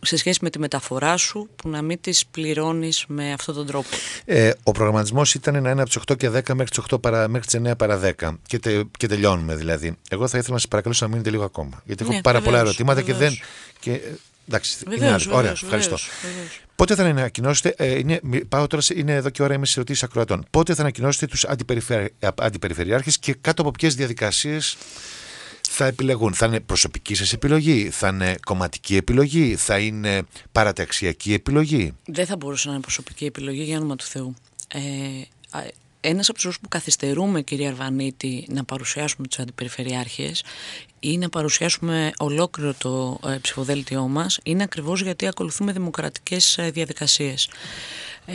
σε σχέση με τη μεταφορά σου που να μην τις πληρώνεις με αυτόν τον τρόπο. Ε, ο προγραμματισμός ήταν να είναι από τις 8 και 10 μέχρι τις, 8 παρα, μέχρι τις 9 παρα 10 και, τε, τελειώνουμε δηλαδή. Εγώ θα ήθελα να σας παρακαλούσα να μείνετε λίγο ακόμα γιατί έχω ναι, πάρα βεβαίως, πολλά ερωτήματα και δεν... Και, ε, εντάξει, βεβαίως, είναι άλλο. Ωραία, ευχαριστώ. Πότε θα ανακοινώσετε, ε, είναι, πάω τώρα, είναι εδώ και ώρα είμαι σε ερωτήσεις ακροατών. Πότε θα ανακοινώσετε τους αντιπεριφερειάρχες και κάτω από ποιες διαδικασίες θα επιλεγούν. Θα είναι προσωπική σας επιλογή, θα είναι κομματική επιλογή, θα είναι παραταξιακή επιλογή. Δεν θα μπορούσε να είναι προσωπική επιλογή για όνομα του Θεού. Ε, ένας από τους που καθυστερούμε, κυρία Αρβανίτη, να παρουσιάσουμε του αντιπεριφερειάρχε ή να παρουσιάσουμε ολόκληρο το ε, ψηφοδέλτιό μας είναι ακριβώς γιατί ακολουθούμε δημοκρατικές ε, διαδικασίες. Ε,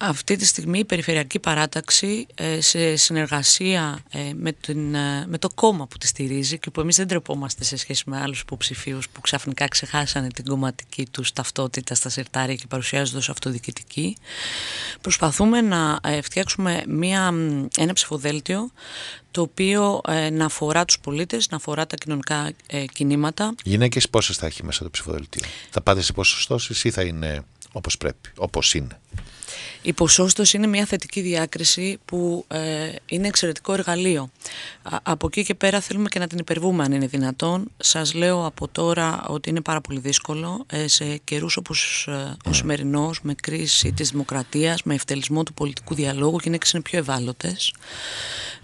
αυτή τη στιγμή η Περιφερειακή Παράταξη ε, σε συνεργασία ε, με, την, με το κόμμα που τη στηρίζει και που εμείς δεν τρεπόμαστε σε σχέση με άλλους υποψηφίους που ξαφνικά ξεχάσανε την κομματική τους ταυτότητα στα σερτάρια και παρουσιάζονται ως αυτοδιοικητικοί προσπαθούμε να φτιάξουμε μια, ένα ψηφοδέλτιο το οποίο να αφορά τους πολίτες, να αφορά τα κοινωνικά κινήματα. Γυναίκες πόσες θα έχει μέσα το ψηφοδέλτιο, θα πάτε σε ποσοστώσεις ή θα είναι όπως πρέπει, όπως είναι. Η ποσόστοση είναι μια θετική διάκριση που ε, είναι εξαιρετικό εργαλείο. Α, από εκεί και πέρα θέλουμε και να την υπερβούμε αν είναι δυνατόν. Σας λέω από τώρα ότι είναι πάρα πολύ δύσκολο ε, σε καιρούς όπως ε, ο ναι. σημερινός με κρίση της δημοκρατίας, με ευτελισμό του πολιτικού διαλόγου, οι γυναίκες είναι πιο ευάλωτες.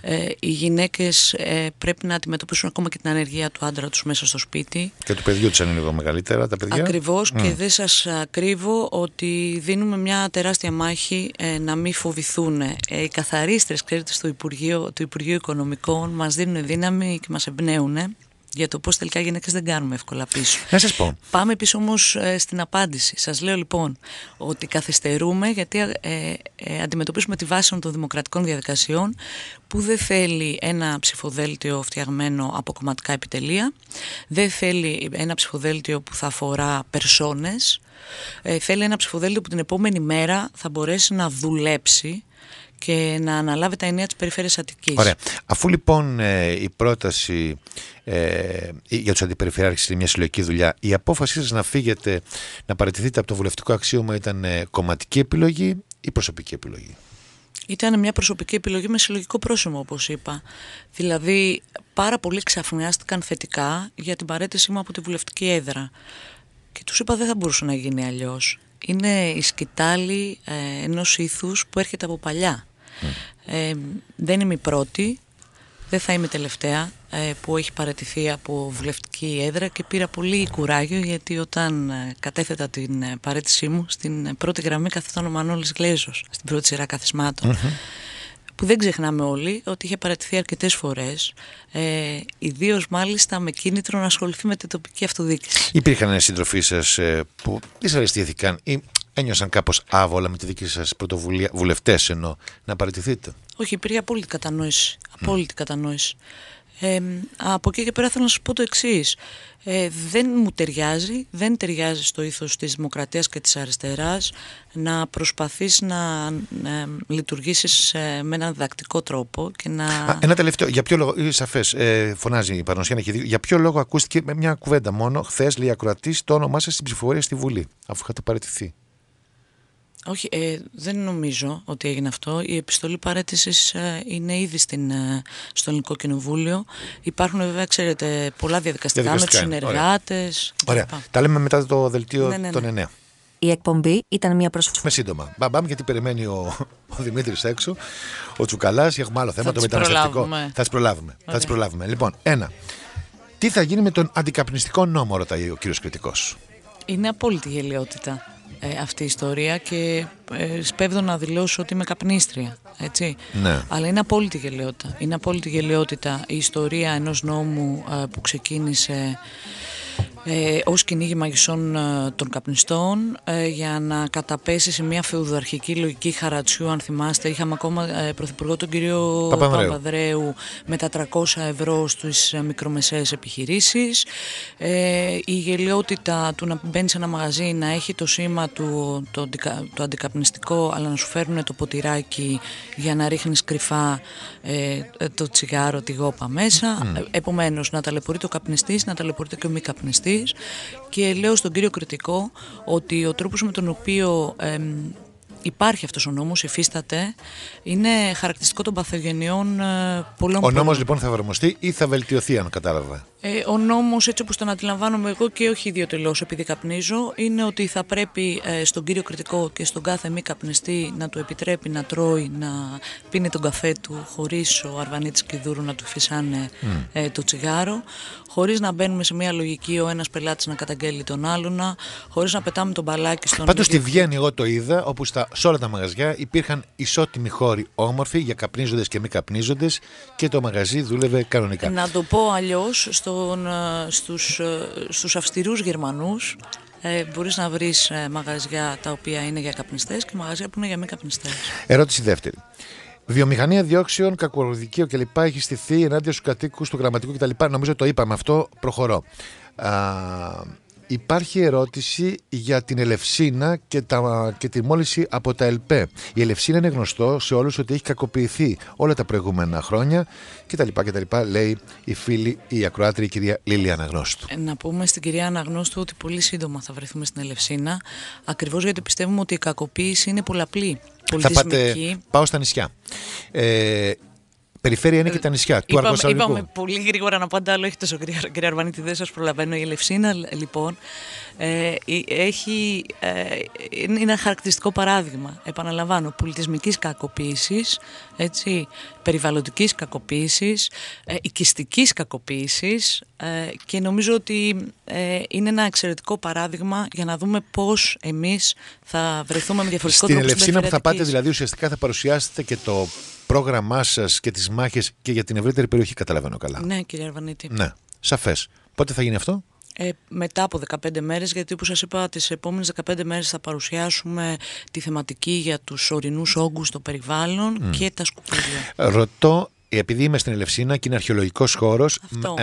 Ε, οι γυναίκες ε, πρέπει να αντιμετωπίσουν ακόμα και την ανεργία του άντρα τους μέσα στο σπίτι. Και του παιδιού τους αν είναι εδώ μεγαλύτερα τα παιδιά. Ακριβώς ναι. και δεν σας κρύβω ότι δίνουμε μια τεράστια μάχη ε, να μην φοβηθούν. Ε, οι καθαρίστρες, ξέρετε, στο Υπουργείο, του Υπουργείου Οικονομικών μας δίνουν δύναμη και μας εμπνέουν ε, για το πώς τελικά οι γυναίκες δεν κάνουμε εύκολα πίσω. Να σας πω. Πάμε πίσω όμως στην απάντηση. Σας λέω λοιπόν ότι καθυστερούμε γιατί ε, αντιμετωπίσουμε τη βάση των δημοκρατικών διαδικασιών που δεν θέλει ένα ψηφοδέλτιο φτιαγμένο από κομματικά επιτελεία, δεν θέλει ένα ψηφοδέλτιο που θα αφορά περσόνες, ε, θέλει ένα ψηφοδέλτιο που την επόμενη μέρα θα μπορέσει να δουλέψει και να αναλάβει τα ενία της περιφέρειας Αττικής. Ωραία. Αφού λοιπόν ε, η πρόταση ε, για τους αντιπεριφερειάρχες είναι μια συλλογική δουλειά, η απόφασή σας να φύγετε, να παρατηθείτε από το βουλευτικό αξίωμα ήταν ε, κομματική επιλογή ή προσωπική επιλογή. Ήταν μια προσωπική επιλογή με συλλογικό πρόσημο, όπως είπα. Δηλαδή, πάρα πολλοί ξαφνιάστηκαν θετικά για την παρέτησή μου από τη βουλευτική έδρα και τους είπα δεν θα μπορούσε να γίνει αλλιώς. Είναι η σκητάλη ε, ενός που έρχεται από παλιά. Ε, δεν είμαι η πρώτη, δεν θα είμαι τελευταία ε, που έχει παρατηθεί από βουλευτική έδρα και πήρα πολύ κουράγιο γιατί όταν ε, κατέθετα την ε, παρέτησή μου στην πρώτη γραμμή καθόταν ο Μανώλης Γλέζος, στην πρώτη σειρά που δεν ξεχνάμε όλοι ότι είχε παρατηθεί αρκετές φορές, ε, ιδίως μάλιστα με κίνητρο να ασχοληθεί με την τοπική αυτοδιοίκηση. Υπήρχαν συντροφοί σας ε, που δυσαρεστήθηκαν ή ένιωσαν κάπως άβολα με τη δική σας πρωτοβουλία, βουλευτές ενώ, να παρατηθείτε. Όχι, υπήρχε απόλυτη κατανόηση. Απόλυτη κατανόηση. Ε, από εκεί και πέρα θέλω να σα πω το εξής. Ε, δεν μου ταιριάζει, δεν ταιριάζει στο ήθος της δημοκρατίας και της αριστεράς να προσπαθείς να ε, λειτουργήσεις ε, με έναν διδακτικό τρόπο και να... ένα τελευταίο, για ποιο λόγο, σαφές, ε, φωνάζει η Πανωσία, έχει για ποιο λόγο ακούστηκε με μια κουβέντα μόνο, χθες λέει ακροατής το όνομά στην ψηφοφορία στη Βουλή, αφού είχατε παραιτηθεί. Όχι, ε, δεν νομίζω ότι έγινε αυτό. Η επιστολή παρέτησης ε, είναι ήδη στην, ε, στο Ελληνικό Κοινοβούλιο. Υπάρχουν βέβαια, ξέρετε, πολλά διαδικαστικά, διαδικαστικά με του συνεργάτε. Ωραία. Τα λέμε μετά το δελτίο ναι, ναι, των 9. Ναι. Η εκπομπή ήταν μια προσφορά. Με σύντομα. Μπαμπαμ, γιατί περιμένει ο, ο Δημήτρης έξω, ο Τσουκαλάς. Έχουμε άλλο θέμα, το μεταναστευτικό. Θα τις προλάβουμε. Θα τις προλάβουμε. Λοιπόν, ένα. Τι θα γίνει με τον αντικαπνιστικό νόμο, ρωτάει ο κύριος Κρητικό. Είναι απόλυτη γελιότητα. Ε, αυτή η ιστορία και ε, σπέβδω να δηλώσω ότι είμαι καπνίστρια, έτσι. Ναι. Αλλά είναι απόλυτη γελαιότητα Είναι απόλυτη γελαιότητα η ιστορία ενός νόμου ε, που ξεκίνησε ε, ως κυνήγι μαγισσών ε, των καπνιστών ε, για να καταπέσει σε μια φεουδαρχική λογική χαρατσιού αν θυμάστε είχαμε ακόμα ε, πρωθυπουργό τον κύριο Παπαδρέου με τα 300 ευρώ στις ε, μικρομεσαίες επιχειρήσεις ε, η γελιότητα του να μπαίνει σε ένα μαγαζί να έχει το σήμα του το, αντικαπνιστικό αλλά να σου φέρνουν το ποτηράκι για να ρίχνεις κρυφά το τσιγάρο τη γόπα μέσα mm. επομένως να ταλαιπωρεί το καπνιστής να ταλαιπωρείται και ο μη καπνιστής και λέω στον κύριο κριτικό ότι ο τρόπος με τον οποίο υπάρχει αυτός ο νόμος, υφίσταται, είναι χαρακτηριστικό των παθογενειών ε, πολλών... Ο νόμος λοιπόν θα εφαρμοστεί ή θα βελτιωθεί αν κατάλαβα. Ε, ο νόμος έτσι όπως τον αντιλαμβάνομαι εγώ και όχι ιδιωτελώς επειδή καπνίζω είναι ότι θα πρέπει ε, στον κύριο κριτικό και στον κάθε μη καπνιστή να του επιτρέπει να τρώει, να πίνει τον καφέ του χωρίς ο αρβανίτης Δούρου να του φυσάνε mm. ε, το τσιγάρο, χωρίς να μπαίνουμε σε μια λογική ο ένας πελάτης να καταγγέλει τον άλλον, χωρίς να πετάμε τον μπαλάκι στον... Πάντως στη Βιέννη εγώ το είδα όπου στα, σε όλα τα μαγαζιά υπήρχαν ισότιμοι χώροι όμορφοι για καπνίζοντες και μη καπνίζοντες και το μαγαζί δούλευε κανονικά. Να το πω αλλιώς. στο στον, ε, στους, ε, στους αυστηρούς Γερμανούς ε, μπορείς να βρεις μαγαζιά τα οποία είναι για καπνιστές και μαγαζιά που είναι για μη καπνιστές. Ερώτηση δεύτερη. Βιομηχανία διώξεων, κακοροδικείο κλπ. έχει στηθεί ενάντια στους κατοίκους του γραμματικού κτλ. Νομίζω το είπαμε αυτό. Προχωρώ υπάρχει ερώτηση για την Ελευσίνα και, τα, και τη μόλυση από τα ΕΛΠΕ. Η Ελευσίνα είναι γνωστό σε όλους ότι έχει κακοποιηθεί όλα τα προηγούμενα χρόνια και τα κτλ. λοιπά λέει η φίλη, η ακροάτρια, η κυρία Λίλη Αναγνώστου. Ε, να πούμε στην κυρία Αναγνώστου ότι πολύ σύντομα θα βρεθούμε στην Ελευσίνα, ακριβώς γιατί πιστεύουμε ότι η κακοποίηση είναι πολλαπλή. Θα πάτε, πάω στα νησιά. Ε, περιφέρεια είναι και τα νησιά του είπαμε, Αργοσαλικού. Είπαμε πολύ γρήγορα να πάντα άλλο έχετε τόσο κύριε Αρβανίτη, δεν σας προλαβαίνω. Η Ελευσίνα λοιπόν ε, έχει, ε, είναι ένα χαρακτηριστικό παράδειγμα, επαναλαμβάνω, πολιτισμικής κακοποίησης, έτσι, περιβαλλοντικής κακοποίησης, ε, οικιστικής κακοποίησης ε, και νομίζω ότι ε, είναι ένα εξαιρετικό παράδειγμα για να δούμε πώς εμείς θα βρεθούμε με διαφορετικό τρόπο. Στην Ελευσίνα που θα πάτε δηλαδή ουσιαστικά θα παρουσιάσετε και το πρόγραμμά σας και τις μάχες και για την ευρύτερη περιοχή, καταλαβαίνω καλά. Ναι, κύριε Αρβανίτη. Ναι, σαφές. Πότε θα γίνει αυτό, ε, μετά από 15 μέρες, γιατί όπως σας είπα τις επόμενες 15 μέρες θα παρουσιάσουμε τη θεματική για τους ορεινούς όγκους των περιβάλλων και τα σκουπίδια. Ρωτώ ε, επειδή είμαι στην Ελευσίνα και είναι αρχαιολογικός χώρος,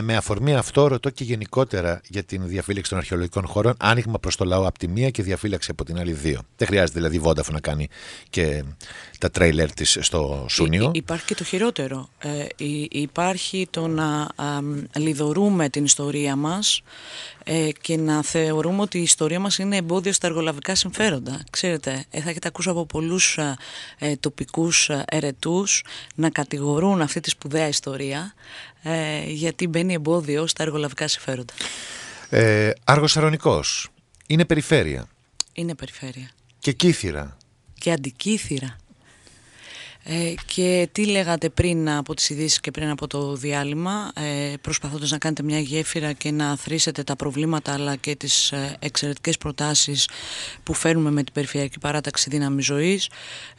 με αφορμή αυτό ρωτώ και γενικότερα για την διαφύλαξη των αρχαιολογικών χώρων. Άνοιγμα προς το λαό από τη μία και διαφύλαξη από την άλλη δύο. Δεν χρειάζεται δηλαδή η να κάνει και τα τρέιλερ της στο Σούνιο. υπάρχει και το χειρότερο. Ε, υπάρχει το να α, λιδωρούμε την ιστορία μας ε, και να θεωρούμε ότι η ιστορία μας είναι εμπόδιο στα εργολαβικά συμφέροντα. Ξέρετε, ε, θα έχετε ακούσει από πολλούς ε, ε τοπικούς ε, ερετούς να κατηγορούν αυτή τη σπουδαία ιστορία γιατί μπαίνει εμπόδιο στα εργολαβικά συμφέροντα. Ε, Άργος Αρωνικός. Είναι περιφέρεια. Είναι περιφέρεια. Και κύθυρα. Και αντικύθυρα. Ε, και τι λέγατε πριν από τις ειδήσεις και πριν από το διάλειμμα, ε, προσπαθώντας να κάνετε μια γέφυρα και να θρίσετε τα προβλήματα αλλά και τις ε, εξαιρετικές προτάσεις που φέρνουμε με την Περιφερειακή Παράταξη Δύναμη Ζωής,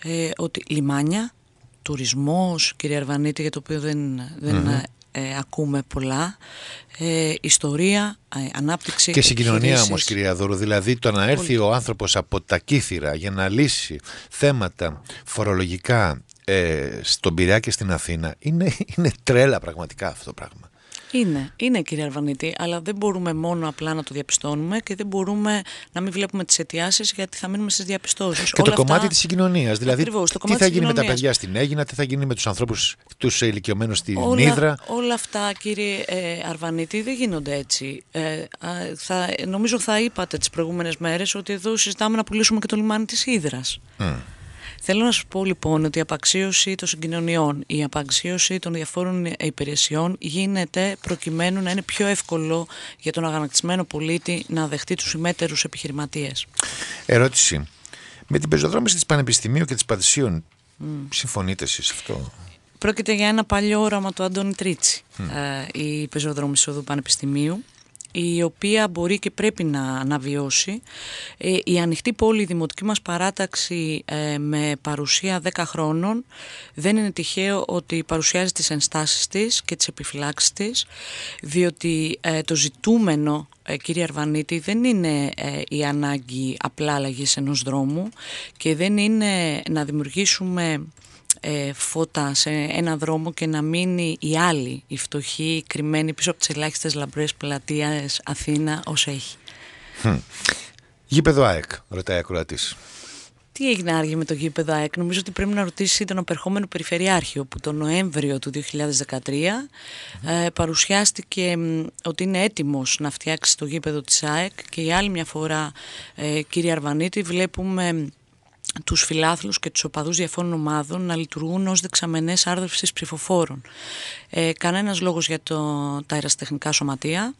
ε, ότι λιμάνια, τουρισμός, κύριε Αρβανίτη, για το οποίο δεν, δεν ε, ακούμε πολλά. Ε, ιστορία, ε, ανάπτυξη. Και συγκοινωνία όμως, κυρία Δωρου. Δηλαδή το να έρθει ο άνθρωπος από τα κύθυρα για να λύσει θέματα φορολογικά, ε, στον Πειραιά και στην Αθήνα είναι, είναι τρέλα πραγματικά αυτό το πράγμα. Είναι, είναι κύριε Αρβανίτη, αλλά δεν μπορούμε μόνο απλά να το διαπιστώνουμε και δεν μπορούμε να μην βλέπουμε τις αιτιάσεις γιατί θα μείνουμε στις διαπιστώσεις. Και Όλα δηλαδή το κομμάτι αυτά... της συγκοινωνίας. Δηλαδή, τι θα γίνει με τα παιδιά στην Έγινα, τι θα γίνει με τους ανθρώπους, τους ηλικιωμένους στην όλα, Ήδρα. Όλα αυτά, κύριε ε, Αρβανίτη, δεν γίνονται έτσι. Ε, θα, νομίζω θα είπατε τις προηγούμενες μέρες ότι εδώ συζητάμε να πουλήσουμε και το λιμάνι της Ήδρας. Θέλω να σας πω λοιπόν ότι η απαξίωση των συγκοινωνιών, η απαξίωση των διαφόρων υπηρεσιών γίνεται προκειμένου να είναι πιο εύκολο για τον αγανακτισμένο πολίτη να δεχτεί τους ημέτερους επιχειρηματίες. Ερώτηση. Με την πεζοδρόμηση της Πανεπιστημίου και της Πατησίων mm. συμφωνείτε αυτό. Πρόκειται για ένα παλιό όραμα του Αντώνη Τρίτσι, ε, η πεζοδρόμηση του Πανεπιστημίου η οποία μπορεί και πρέπει να, αναβιώσει. βιώσει. Ε, η ανοιχτή πόλη, η δημοτική μας παράταξη ε, με παρουσία 10 χρόνων δεν είναι τυχαίο ότι παρουσιάζει τις ενστάσεις της και τις επιφυλάξεις της διότι ε, το ζητούμενο κύριε Αρβανίτη, δεν είναι η ανάγκη απλά αλλαγής ενός δρόμου και δεν είναι να δημιουργήσουμε ε, φώτα σε ένα δρόμο και να μείνει η άλλη, η φτωχή, κρυμμένη πίσω από τις ελάχιστες λαμπρές πλατείες Αθήνα ως έχει. Γήπεδο ΑΕΚ, ρωτάει ακροατής. Τι έγινε άργη με το γήπεδο ΑΕΚ, νομίζω ότι πρέπει να ρωτήσει τον απερχόμενο Περιφερειάρχη, που το Νοέμβριο του 2013 ε, παρουσιάστηκε ότι είναι έτοιμος να φτιάξει το γήπεδο της ΑΕΚ και η άλλη μια φορά, ε, κύριε Αρβανίτη, βλέπουμε τους φιλάθλους και τους οπαδούς διαφόρων ομάδων να λειτουργούν ως δεξαμενές άρδευσης ψηφοφόρων. Ε, Κανένας λόγος για το, τα αεραστεχνικά σωματεία.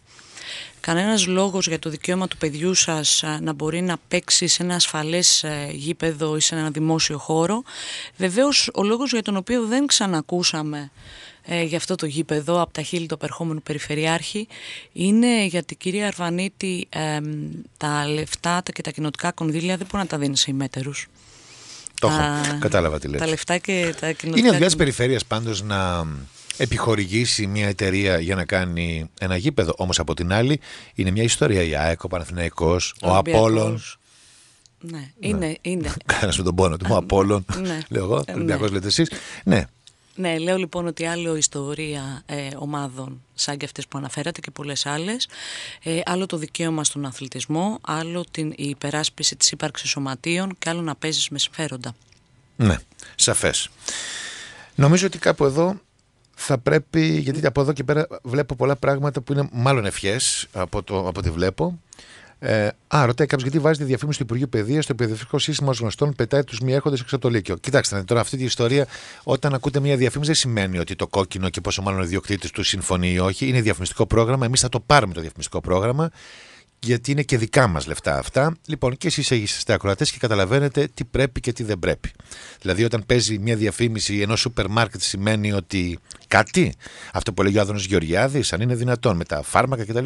Κανένας λόγος για το δικαίωμα του παιδιού σας ε, να μπορεί να παίξει σε ένα ασφαλές ε, γήπεδο ή σε ένα δημόσιο χώρο. Βεβαίως ο λόγος για τον οποίο δεν ξανακούσαμε ε, για αυτό το γήπεδο από τα χείλη του απερχόμενου Περιφερειάρχη είναι γιατί κυρία Αρβανίτη τα λεφτά τα και τα κοινοτικά κονδύλια δεν μπορεί να τα δίνει σε ημέτερους. Το έχω. Κατάλαβα τι λέτε. Τα λεφτά και τα κονδύλια Είναι δουλειά τη περιφέρειας πάντως να επιχορηγήσει μια εταιρεία για να κάνει ένα γήπεδο. όμως από την άλλη είναι μια ιστορία. Η ΑΕΚ, ο Παναθηναϊκός, ο Απόλων. Ναι, ναι, είναι. Ναι. είναι. Κάνα με τον πόνο του, ο ναι. Απόλων. Ναι. Λέω εγώ, ε, ναι. λέτε εσείς. Ναι, ναι, λέω λοιπόν ότι άλλο ιστορία ε, ομάδων σαν και αυτές που αναφέρατε και πολλές άλλες, ε, άλλο το δικαίωμα στον αθλητισμό, άλλο την, η υπεράσπιση της ύπαρξης σωματείων και άλλο να παίζεις με συμφέροντα. Ναι, σαφές. Νομίζω ότι κάπου εδώ θα πρέπει, γιατί από εδώ και πέρα βλέπω πολλά πράγματα που είναι μάλλον ευχές από, από ό,τι βλέπω, ε, α, ρωτάει κάποιος γιατί βάζει τη διαφήμιση του Υπουργείου Παιδείας στο παιδευτικό σύστημα γνωστών, πετάει τους μη έχοντε έξω από το Κοιτάξτε, ναι, τώρα αυτή τη ιστορία, όταν ακούτε μια διαφήμιση, δεν σημαίνει ότι το κόκκινο και πόσο μάλλον ο ιδιοκτήτης του συμφωνεί ή όχι. Είναι διαφημιστικό πρόγραμμα. Εμείς θα το πάρουμε το διαφημιστικό πρόγραμμα γιατί είναι και δικά μας λεφτά αυτά. Λοιπόν, και εσείς είστε ακροατές και καταλαβαίνετε τι πρέπει και τι δεν πρέπει. Δηλαδή, όταν παίζει μια διαφήμιση ενός σούπερ μάρκετ σημαίνει ότι κάτι, αυτό που λέγει ο Άδωνος Γεωργιάδης, αν είναι δυνατόν με τα φάρμακα κτλ.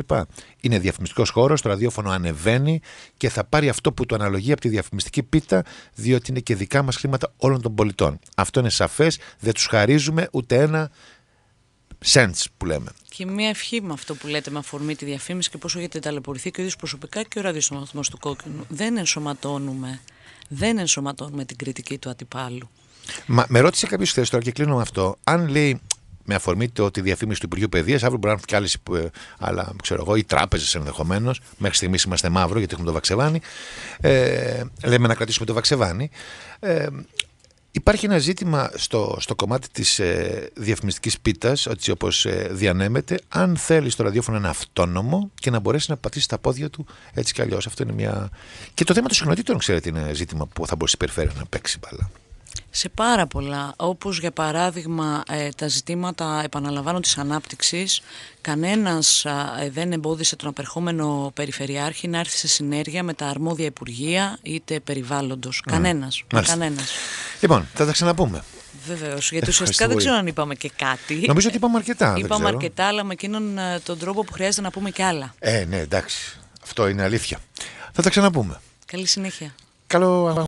Είναι διαφημιστικός χώρος, το ραδιόφωνο ανεβαίνει και θα πάρει αυτό που το αναλογεί από τη διαφημιστική πίτα, διότι είναι και δικά μας χρήματα όλων των πολιτών. Αυτό είναι σαφές, δεν τους χαρίζουμε ούτε ένα Sense που λέμε. Και μια ευχή με αυτό που λέτε με αφορμή τη διαφήμιση και πόσο έχετε ταλαιπωρηθεί και ο ίδιο προσωπικά και ο ραδιοσωματισμός του κόκκινου. Δεν ενσωματώνουμε, δεν ενσωματώνουμε την κριτική του αντιπάλου. Μα, με ρώτησε κάποιος χθες τώρα και κλείνω με αυτό. Αν λέει με αφορμή το, τη διαφήμιση του Υπουργείου Παιδείας, αύριο μπορεί να έρθουν κι άλλες, αλλά ε, ξέρω εγώ, οι τράπεζες ενδεχομένως. Μέχρι στιγμής είμαστε μαύρο γιατί έχουμε το βαξεβάνι. Ε, λέμε να κρατήσουμε το βαξεβάνι. Ε, Υπάρχει ένα ζήτημα στο, στο κομμάτι της ε, διαφημιστικής πίτας, έτσι όπως ε, διανέμεται, αν θέλεις το ραδιόφωνο να αυτόνομο και να μπορέσεις να πατήσεις τα πόδια του έτσι κι αλλιώς. Αυτό είναι μια... Και το θέμα των συχνοτήτων, ξέρετε, είναι ζήτημα που θα μπορούσε να να παίξει μπαλά σε πάρα πολλά, όπως για παράδειγμα ε, τα ζητήματα επαναλαμβάνω της ανάπτυξης, κανένας ε, δεν εμπόδισε τον απερχόμενο Περιφερειάρχη να έρθει σε συνέργεια με τα αρμόδια Υπουργεία είτε περιβάλλοντος. Mm. Κανένας, κανένας. Λοιπόν, θα τα ξαναπούμε. Βεβαίως. Γιατί ουσιαστικά δεν ξέρω αν είπαμε και κάτι. Νομίζω ότι είπαμε αρκετά. Είπαμε αρκετά, αλλά με εκείνον ε, τον τρόπο που χρειάζεται να πούμε και άλλα. Ε, ναι, εντάξει. Αυτό είναι αλήθεια. Θα τα ξαναπούμε. Καλή συνέχεια. Καλό